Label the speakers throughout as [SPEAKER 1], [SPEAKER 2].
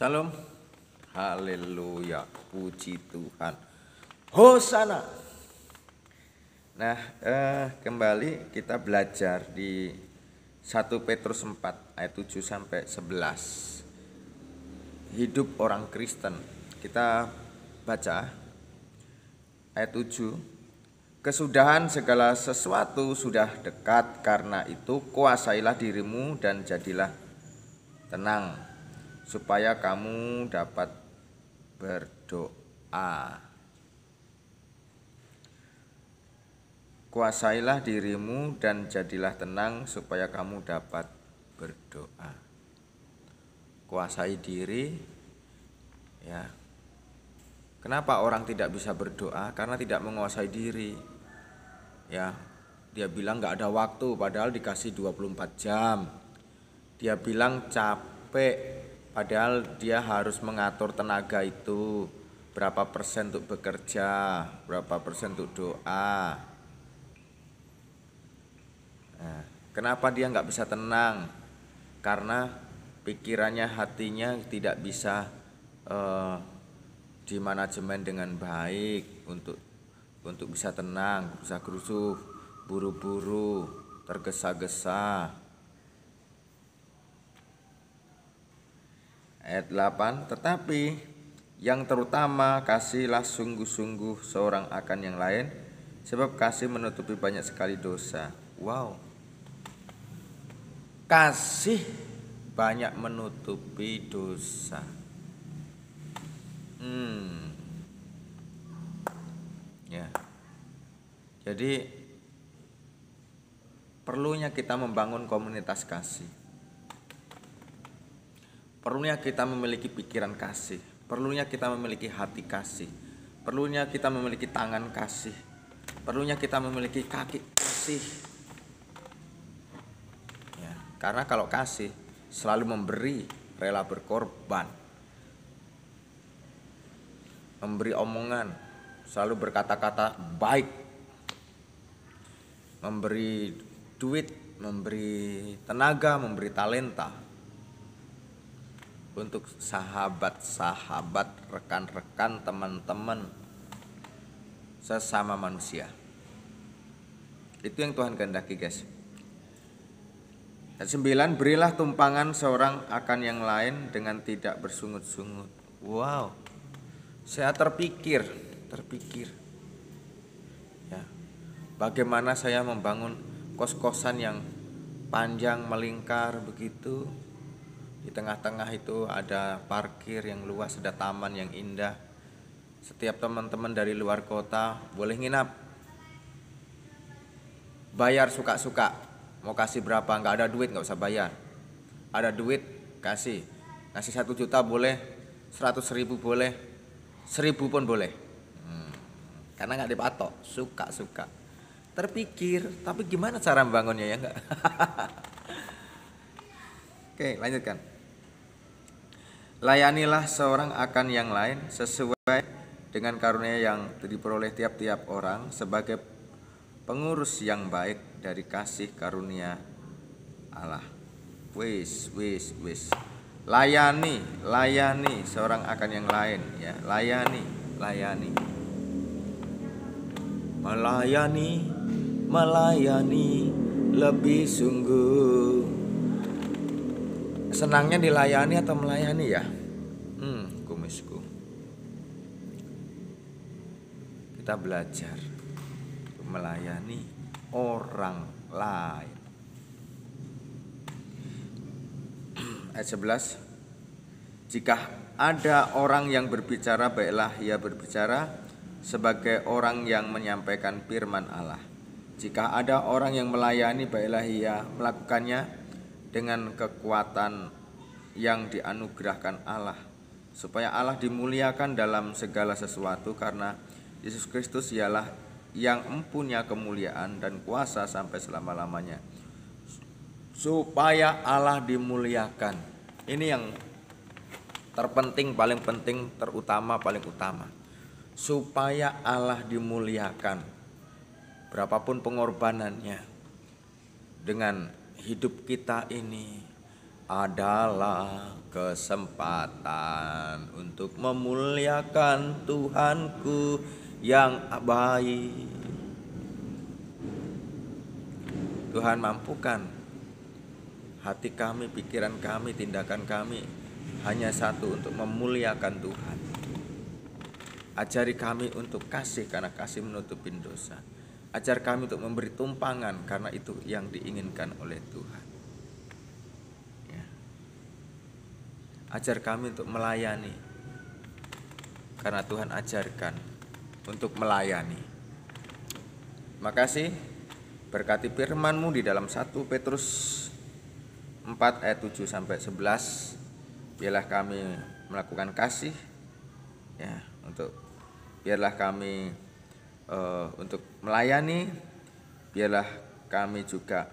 [SPEAKER 1] Salam. Haleluya. Puji Tuhan. Hosana. Nah, eh, kembali kita belajar di 1 Petrus 4 ayat 7 sampai 11. Hidup orang Kristen. Kita baca ayat 7. Kesudahan segala sesuatu sudah dekat karena itu kuasailah dirimu dan jadilah tenang supaya kamu dapat berdoa. Kuasailah dirimu dan jadilah tenang supaya kamu dapat berdoa. Kuasai diri ya. Kenapa orang tidak bisa berdoa? Karena tidak menguasai diri. Ya, dia bilang nggak ada waktu padahal dikasih 24 jam. Dia bilang capek padahal dia harus mengatur tenaga itu berapa persen untuk bekerja berapa persen untuk doa nah, kenapa dia nggak bisa tenang karena pikirannya hatinya tidak bisa eh, dimanajemen dengan baik untuk untuk bisa tenang bisa kerusuh buru-buru tergesa-gesa Ayat 8, tetapi yang terutama kasihlah sungguh-sungguh seorang akan yang lain sebab kasih menutupi banyak sekali dosa. Wow. Kasih banyak menutupi dosa. Hmm. Ya. Jadi perlunya kita membangun komunitas kasih. Perlunya kita memiliki pikiran kasih, perlunya kita memiliki hati kasih, perlunya kita memiliki tangan kasih, perlunya kita memiliki kaki kasih. Ya, karena kalau kasih selalu memberi, rela berkorban. Memberi omongan, selalu berkata-kata baik. Memberi duit, memberi tenaga, memberi talenta untuk sahabat-sahabat, rekan-rekan, teman-teman, sesama manusia. Itu yang Tuhan kehendaki, guys. Dan sembilan, berilah tumpangan seorang akan yang lain dengan tidak bersungut-sungut. Wow, saya terpikir, terpikir. Ya, bagaimana saya membangun kos-kosan yang panjang melingkar begitu di tengah-tengah itu ada parkir yang luas, ada taman yang indah. Setiap teman-teman dari luar kota boleh nginap. Bayar suka-suka. Mau kasih berapa? Nggak ada duit, nggak usah bayar. Ada duit, kasih. Kasih satu juta boleh, seratus ribu boleh, seribu pun boleh. Hmm. Karena nggak dipatok, suka-suka. Terpikir, tapi gimana cara membangunnya ya nggak? Oke, lanjutkan. Layanilah seorang akan yang lain sesuai dengan karunia yang diperoleh tiap-tiap orang sebagai pengurus yang baik dari kasih karunia Allah. Wis, wis, wis. Layani, layani seorang akan yang lain ya. Layani, layani. Melayani, melayani lebih sungguh senangnya dilayani atau melayani ya hmm, kumisku kita belajar melayani orang lain ayat 11 jika ada orang yang berbicara baiklah ia berbicara sebagai orang yang menyampaikan firman Allah jika ada orang yang melayani baiklah ia melakukannya dengan kekuatan yang dianugerahkan Allah, supaya Allah dimuliakan dalam segala sesuatu karena Yesus Kristus ialah yang empunya kemuliaan dan kuasa sampai selama-lamanya. Supaya Allah dimuliakan. Ini yang terpenting, paling penting, terutama, paling utama. Supaya Allah dimuliakan. Berapapun pengorbanannya dengan hidup kita ini adalah kesempatan untuk memuliakan Tuhanku yang abai. Tuhan mampukan hati kami, pikiran kami, tindakan kami hanya satu untuk memuliakan Tuhan. Ajari kami untuk kasih karena kasih menutupin dosa. Ajar kami untuk memberi tumpangan karena itu yang diinginkan oleh Tuhan. Ajar kami untuk melayani. Karena Tuhan ajarkan untuk melayani. Makasih berkati firmanmu di dalam 1 Petrus 4 ayat 7 sampai 11. Biarlah kami melakukan kasih ya untuk biarlah kami uh, untuk melayani biarlah kami juga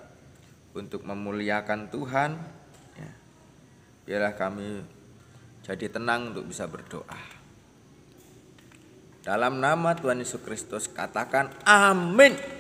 [SPEAKER 1] untuk memuliakan Tuhan biarlah kami jadi tenang untuk bisa berdoa. Dalam nama Tuhan Yesus Kristus katakan amin.